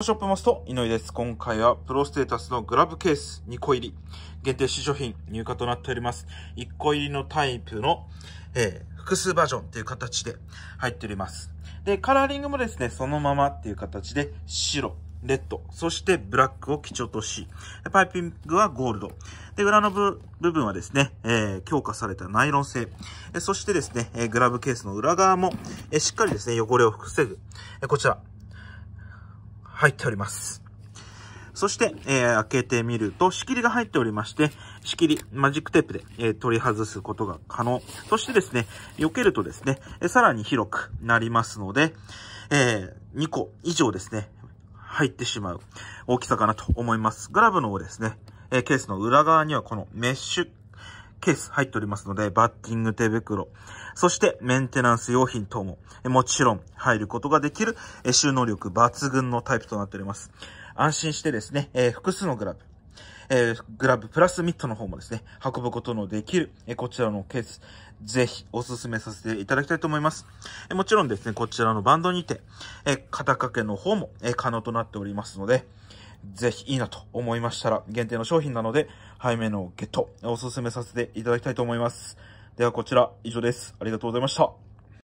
ショップマスト、井上です。今回は、プロステータスのグラブケース2個入り、限定試乗品、入荷となっております。1個入りのタイプの、えー、複数バージョンという形で入っております。で、カラーリングもですね、そのままっていう形で、白、レッド、そしてブラックを基調とし、パイピングはゴールド。で、裏の部分はですね、えー、強化されたナイロン製。そしてですね、グラブケースの裏側も、えしっかりですね、汚れを防ぐ。こちら、入っております。そして、えー、開けてみると、仕切りが入っておりまして、仕切り、マジックテープで、えー、取り外すことが可能。そしてですね、避けるとですね、えー、さらに広くなりますので、えー、2個以上ですね、入ってしまう大きさかなと思います。グラブの方ですね、えー、ケースの裏側にはこのメッシュケース入っておりますので、バッティング手袋、そしてメンテナンス用品等も、もちろん入ることができる収納力抜群のタイプとなっております。安心してですね、えー、複数のグラブ、えー、グラブプラスミットの方もですね、運ぶことのできる、えー、こちらのケース、ぜひお勧めさせていただきたいと思います。えー、もちろんですね、こちらのバンドにて、え肩掛けの方も、え可能となっておりますので、ぜひいいなと思いましたら、限定の商品なので、背面のゲット、おすすめさせていただきたいと思います。ではこちら、以上です。ありがとうございました。